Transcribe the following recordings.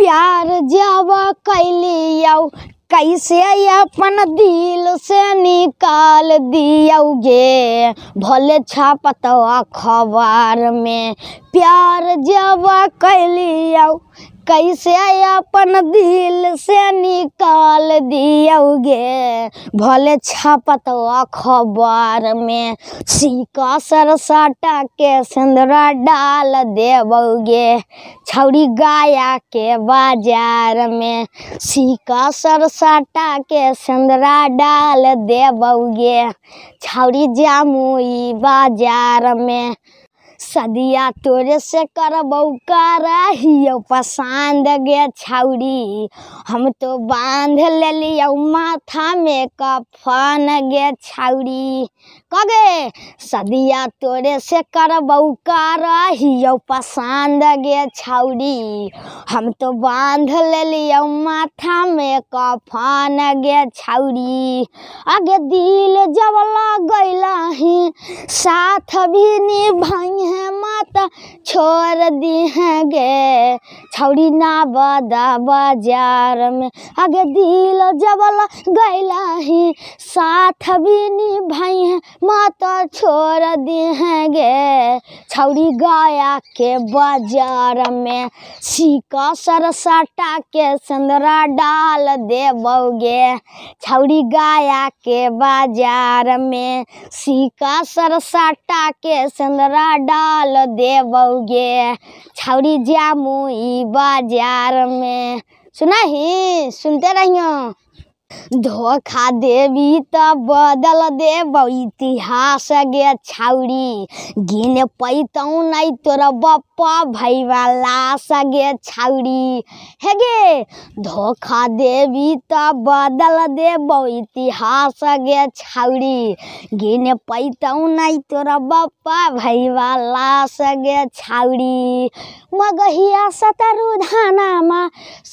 प्यार जावा कैलियाऊ कैसे अपन दिल से निकाल दियोगे भले छापत अखबार में प्यार जब कैलियाऊ कैसे अपन दिल से निकाल दियोगे भले छपत अखबार में सिका सरसाटा के सिंदरा डाल देवोगे छौरी गाया के बाजार में सिका सरसाटा के सिंदरा डाल देवोगे छौरी जामुई बाजार में सदिया तोरे से करबौ कराहियो पसंद गे छौरी हम तो बांध लेलियो माथा में कफन गे छौरी कगे सदिया तोरे से करबौ कराहियो पसंद गे छौरी हम तो बांध लेलियो माथा में कफन गे छौरी आगे दिल जब लग गई साथ भी निभाई है माता छोड़ दी है गे छौड़ी ना बदा बाजार में आगे दिल जबल गैला ही साथ भी निभाई है माता छोड़ दी है गे छौरी गया के बाजार में सिका सरसाटा के संदरा डाल देवोगे छौरी गया के बाजार में सिका सरसाटा के संदरा डाल देवोगे छौरी जामू बाजार में सुना ही सुनते रहियो धोखा देवी तो बदल दे इतिहास गे छाउरी गिन पैतौ नहीं तोरा बप्पा भई लाश गे छाउरी हे गे धोखा देवी तो बदल देव इतिहास गे छाउरी गिन पैतौ नहीं तोरा बप्पा भाई वाला गे छाउरी मगहिया सतरु धाना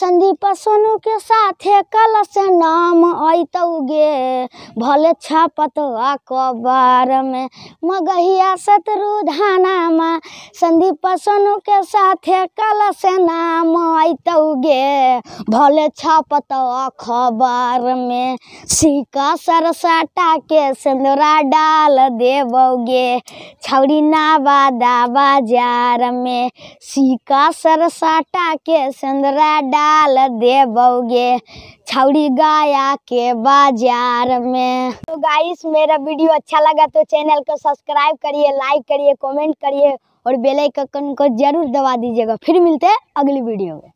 संदीप सोनू के साथे कल से नाम अतौगे भले छपत अकबर में मगहिया शत्रु धाना में संदीप सोनू के साथे कल से नाम अतौगे भले छपत अखबर में सिका सरसाटा के सिंदूरा डाल देवोगे छौरी नाबादा बाजार में सिका सरसाटा के सिंदूरा डाल दे बोगे छौड़ी गाया के बाजार में तो गाइस मेरा वीडियो अच्छा लगा तो चैनल को सब्सक्राइब करिए लाइक करिए कमेंट करिए और बेल आइकन को जरूर दबा दीजिएगा फिर मिलते हैं अगली वीडियो में